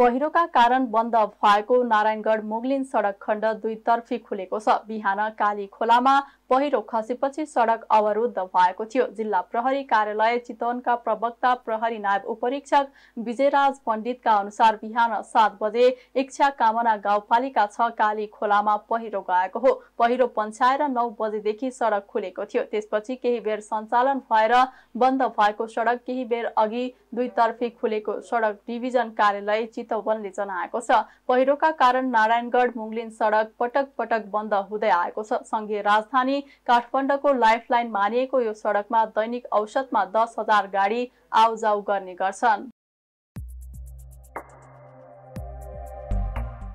पहिरोका कारण बन्द भएको नारायणगढ मुगलिन सडक खण्ड दुईतर्फी खुलेको छ बिहान काली खोलामा पहिरो खसेपछि सडक अवरुद्ध भएको थियो जिल्ला प्रहरी कार्यालय चितवनका प्रवक्ता प्रहरी नायब उपरीक्षक विजयराज पण्डितका अनुसार बिहान सात बजे इच्छा कामना गाउँपालिका छ काली खोलामा पहिरो गएको हो पहिरो पन्छाएर नौ बजेदेखि सडक खुलेको थियो त्यसपछि केही बेर सञ्चालन भएर बन्द भएको सडक केही बेर अघि दुईतर्फी खुलेको सडक डिभिजन कार्यालय चितवनले जनाएको छ पहिरोका कारण नारायणगढ मुङलिन सडक पटक पटक बन्द हुँदै आएको छ सङ्घीय राजधानी काठमाडौँको लाइफलाइन मानिएको यो सडकमा दैनिक औसतमा दस हजार गाडी आउजाउ गर्ने गर्छन्